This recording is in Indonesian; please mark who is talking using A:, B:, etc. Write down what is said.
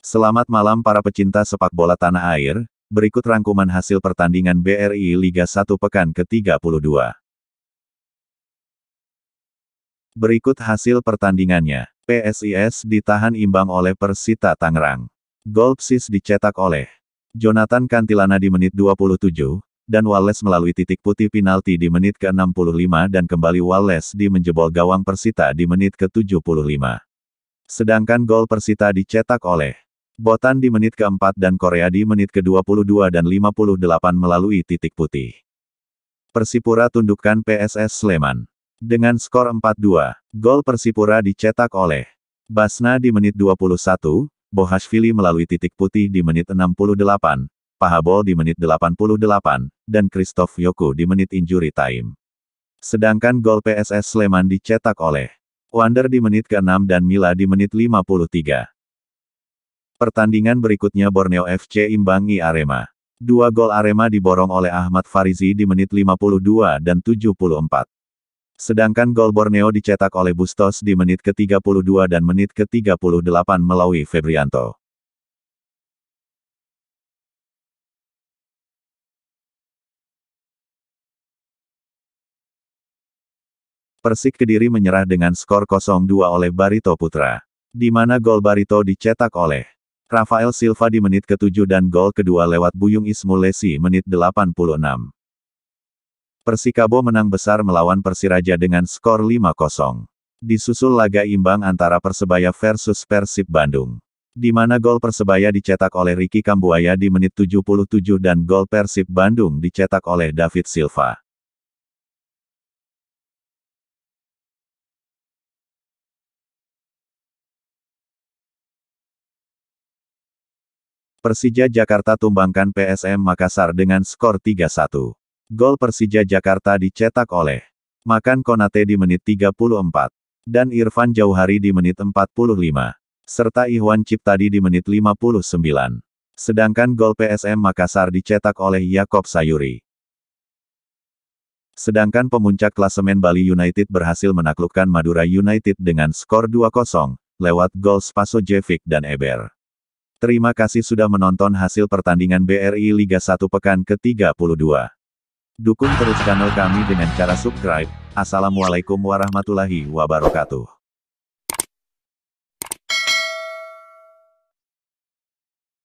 A: Selamat malam para pecinta sepak bola tanah air, berikut rangkuman hasil pertandingan BRI Liga 1 pekan ke-32. Berikut hasil pertandingannya. PSIS ditahan imbang oleh Persita Tangerang. Gol Psis dicetak oleh Jonathan Kantilana di menit 27, dan Wales melalui titik putih penalti di menit ke-65 dan kembali Wales di menjebol gawang Persita di menit ke-75. Sedangkan gol Persita dicetak oleh Botan di menit keempat dan Korea di menit ke-22 dan 58 melalui titik putih. Persipura tundukkan PSS Sleman. Dengan skor 4-2, gol Persipura dicetak oleh Basna di menit 21, Bohashvili melalui titik putih di menit 68, Pahabol di menit 88, dan Kristof Yoku di menit injury time. Sedangkan gol PSS Sleman dicetak oleh Wander di menit ke-6 dan Mila di menit 53. Pertandingan berikutnya Borneo FC imbangi Arema. Dua gol Arema diborong oleh Ahmad Farizi di menit 52 dan 74. Sedangkan gol Borneo dicetak oleh Bustos di menit ke-32 dan menit ke-38 melalui Febrianto. Persik Kediri menyerah dengan skor 0-2 oleh Barito Putra. Di mana gol Barito dicetak oleh Rafael Silva di menit ke-7 dan gol kedua lewat Buyung Ismulesi menit 86. Persikabo menang besar melawan Persiraja dengan skor 5-0. Disusul laga imbang antara Persebaya versus Persib Bandung. Di mana gol Persebaya dicetak oleh Ricky Kambuaya di menit 77 dan gol Persib Bandung dicetak oleh David Silva. Persija Jakarta tumbangkan PSM Makassar dengan skor 3-1. Gol Persija Jakarta dicetak oleh Makan Konate di menit 34 dan Irfan Jauhari di menit 45 serta Ihwan Ciptadi di menit 59. Sedangkan gol PSM Makassar dicetak oleh Yakob Sayuri. Sedangkan pemuncak klasemen Bali United berhasil menaklukkan Madura United dengan skor 2-0 lewat gol Spasojevic dan Eber. Terima kasih sudah menonton hasil pertandingan BRI Liga 1 pekan ke-32. Dukung terus channel kami dengan cara subscribe. Assalamualaikum warahmatullahi wabarakatuh.